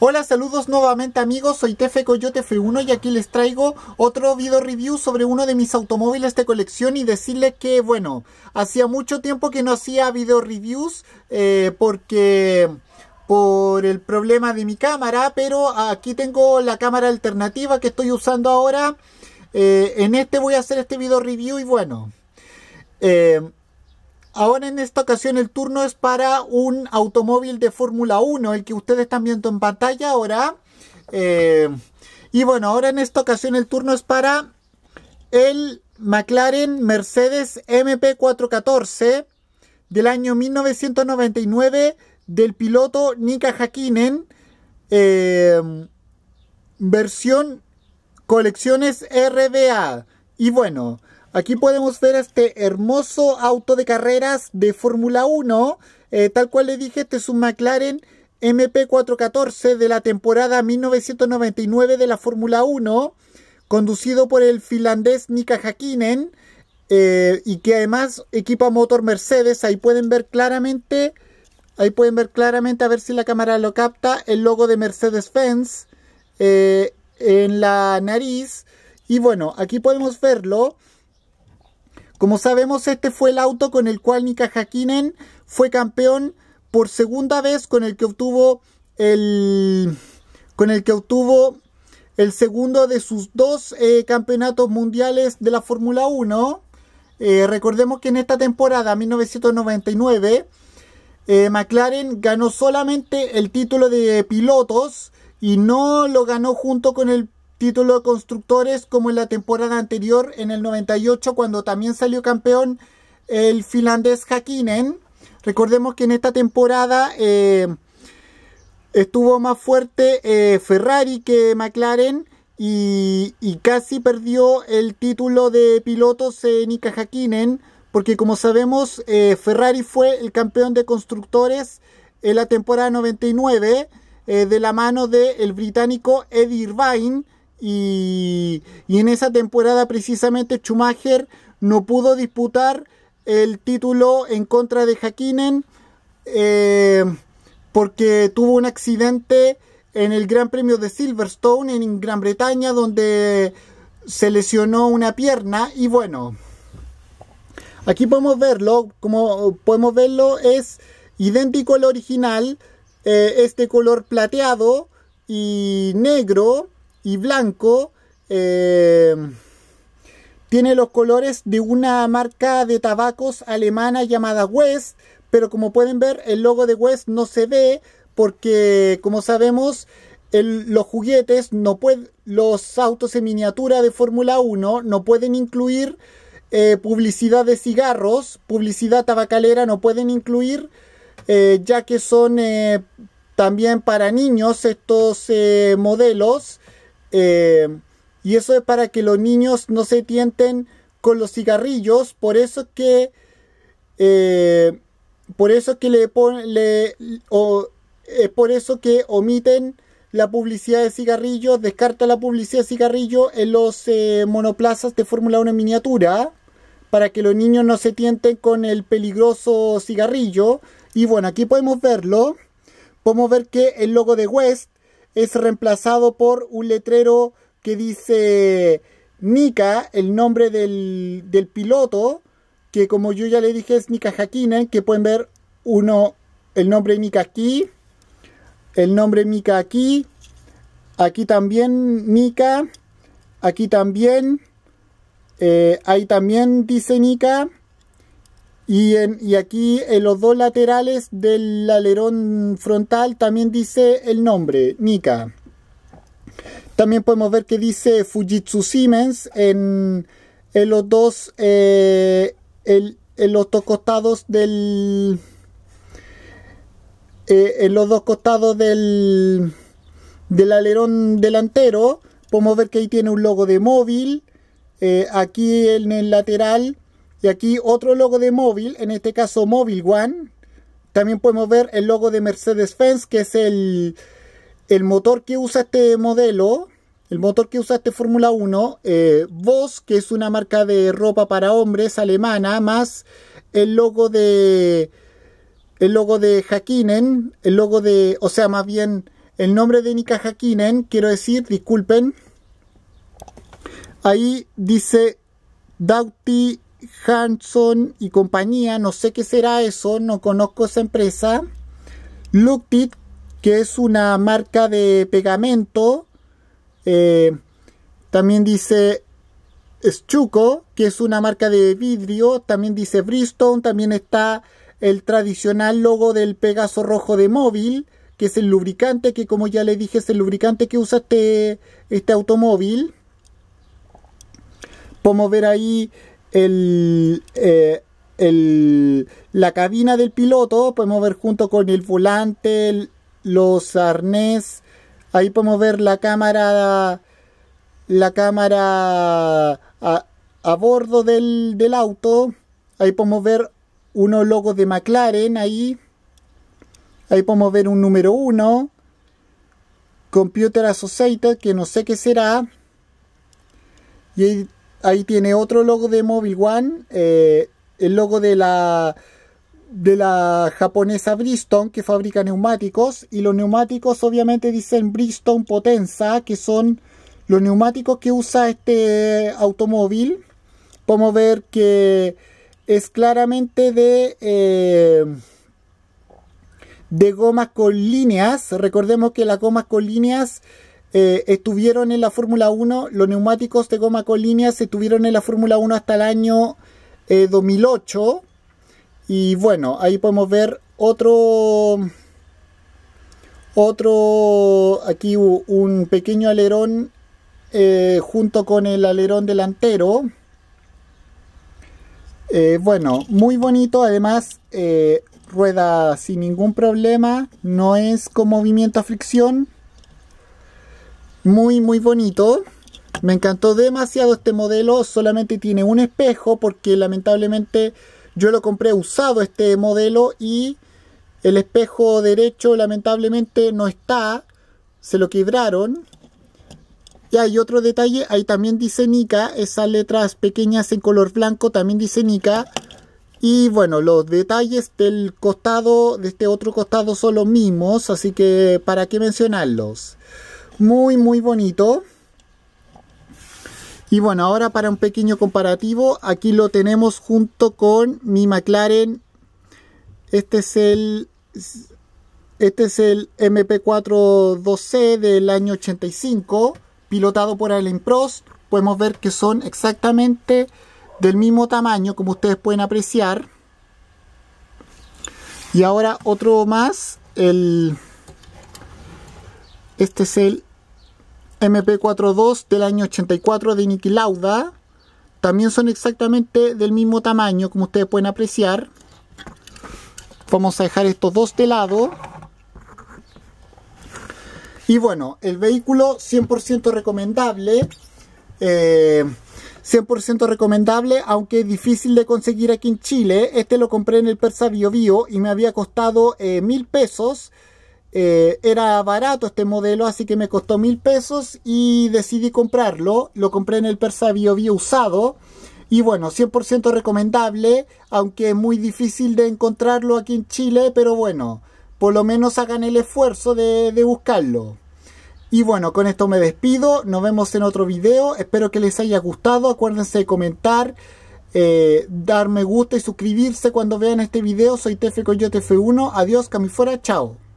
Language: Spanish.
Hola, saludos nuevamente amigos, soy Tefe Coyote F1 y aquí les traigo otro video review sobre uno de mis automóviles de colección y decirles que, bueno, hacía mucho tiempo que no hacía video reviews eh, porque por el problema de mi cámara, pero aquí tengo la cámara alternativa que estoy usando ahora. Eh, en este voy a hacer este video review y bueno... Eh, Ahora en esta ocasión el turno es para un automóvil de Fórmula 1, el que ustedes están viendo en pantalla ahora. Eh, y bueno, ahora en esta ocasión el turno es para el McLaren Mercedes MP414 del año 1999 del piloto Nika Hakkinen, eh, versión colecciones RBA. Y bueno, Aquí podemos ver este hermoso auto de carreras de Fórmula 1. Eh, tal cual le dije, este es un McLaren MP414 de la temporada 1999 de la Fórmula 1, conducido por el finlandés Nika Hakkinen, eh, y que además equipa motor Mercedes. Ahí pueden ver claramente, ahí pueden ver claramente, a ver si la cámara lo capta, el logo de Mercedes-Benz eh, en la nariz. Y bueno, aquí podemos verlo. Como sabemos, este fue el auto con el cual Nika Hakkinen fue campeón por segunda vez, con el que obtuvo el, con el, que obtuvo el segundo de sus dos eh, campeonatos mundiales de la Fórmula 1. Eh, recordemos que en esta temporada, 1999, eh, McLaren ganó solamente el título de pilotos y no lo ganó junto con el Título de constructores como en la temporada anterior, en el 98, cuando también salió campeón el finlandés Hakkinen. Recordemos que en esta temporada eh, estuvo más fuerte eh, Ferrari que McLaren y, casi perdió el título de pilotos en Nika Hakkinen, porque como sabemos eh, Ferrari fue el campeón de constructores en la temporada 99 de la mano del británico Eddie Irvine y, en esa temporada precisamente Schumacher no pudo disputar el título en contra de Hakkinen eh, porque tuvo un accidente en el Gran Premio de Silverstone en Gran Bretaña donde se lesionó una pierna y bueno aquí podemos verlo como podemos verlo es idéntico al original eh, este color plateado y negro y blanco. Eh, tiene los colores de una marca de tabacos alemana llamada West, pero como pueden ver el logo de West no se ve porque como sabemos los juguetes no pueden, los autos en miniatura de Fórmula 1 no pueden incluir eh, publicidad de cigarros, publicidad tabacalera no pueden incluir eh, ya que son también para niños estos modelos eh, y eso es para que los niños no se tienten con los cigarrillos. Por eso que. Eh, por eso que le, por eso que omiten la publicidad de cigarrillos, descarta la publicidad de cigarrillos en los eh, monoplazas de Fórmula 1 en miniatura, para que los niños no se tienten con el peligroso cigarrillo. Y bueno, aquí podemos verlo. Podemos ver que el logo de West es reemplazado por un letrero que dice Nika, el nombre del, del piloto, que como yo ya le dije es Nika Hakinen, que pueden ver uno, el nombre Nika aquí, el nombre Mika aquí, aquí también Nika, aquí también, eh, ahí también dice Nika, y, aquí en los dos laterales del alerón frontal también dice el nombre, Nika. También podemos ver que dice Fujitsu Siemens en, los dos los eh, costados del en los dos costados eh, del alerón delantero podemos ver que ahí tiene un logo de móvil eh, aquí en el lateral y aquí otro logo de móvil, en este caso Móvil One. También podemos ver el logo de Mercedes-Benz, que es el, motor que usa este modelo, el motor que usa este Fórmula 1. Eh, que es una marca de ropa para hombres alemana, más el logo de el logo de Hakkinen, el logo de, o sea, más bien el nombre de Nika Hakkinen, quiero decir, disculpen. Ahí dice Dauti Hanson y compañía, no sé qué será eso, no conozco esa empresa. Lugtit que es una marca de pegamento. Eh, también dice Schuco, que es una marca de vidrio. También dice Bristone. También está el tradicional logo del Pegaso rojo de móvil, que es el lubricante, que como ya le dije es el lubricante que usa este, este automóvil. Podemos ver ahí eh, el, la cabina del piloto, podemos ver junto con el volante, los arnés, ahí podemos ver la cámara, la cámara a, bordo del, auto, ahí podemos ver unos logos de McLaren ahí, ahí podemos ver un número uno Computer Associated, que no sé qué será, y ahí Ahí tiene otro logo de Mobile One, eh, el logo de la, de la japonesa Bridgestone que fabrica neumáticos y los neumáticos obviamente dicen Bridgestone Potenza, que son los neumáticos que usa este automóvil. Podemos ver que es claramente de... Eh, de gomas con líneas. Recordemos que las gomas con líneas eh, estuvieron en la Fórmula 1, los neumáticos de goma con líneas estuvieron en la Fórmula 1 hasta el año 2008. Eh, y bueno, ahí podemos ver otro, otro, aquí un pequeño alerón eh, junto con el alerón delantero. bueno, muy bonito, además rueda sin ningún problema, no es con movimiento a fricción. Muy, muy bonito. Me encantó demasiado este modelo. Solamente tiene un espejo porque lamentablemente yo lo compré usado este modelo y el espejo derecho lamentablemente no está. Se lo quebraron. Y hay otro detalle, ahí también dice Nika, esas letras pequeñas en color blanco también dice Nika. Y bueno, los detalles del costado, de este otro costado son los mismos, así que para qué mencionarlos. Muy, muy bonito. Y bueno, ahora para un pequeño comparativo, aquí lo tenemos junto con mi McLaren. Este es el, este es el mp 4 c del año 85, pilotado por Alain Prost. Podemos ver que son exactamente del mismo tamaño, como ustedes pueden apreciar. Y ahora otro más, el... Este es el MP42 del año 84 de Niki Lauda. También son exactamente del mismo tamaño, como ustedes pueden apreciar. Vamos a dejar estos dos de lado. Y bueno, el vehículo 100% recomendable. 100% eh, recomendable, aunque difícil de conseguir aquí en Chile. Este lo compré en el Persa Bio Bio y me había costado eh, mil pesos. Eh, era barato este modelo, así que me costó mil pesos y decidí comprarlo. Lo compré en el Persa Bio, Bio usado. Y bueno, 100% recomendable, aunque es muy difícil de encontrarlo aquí en Chile, pero bueno, por lo menos hagan el esfuerzo de, buscarlo. Y bueno, con esto me despido, nos vemos en otro video, espero que les haya gustado, acuérdense de comentar, eh, dar me gusta y suscribirse cuando vean este video, soy Tefe Coyote F1, adiós, camifuera, chao.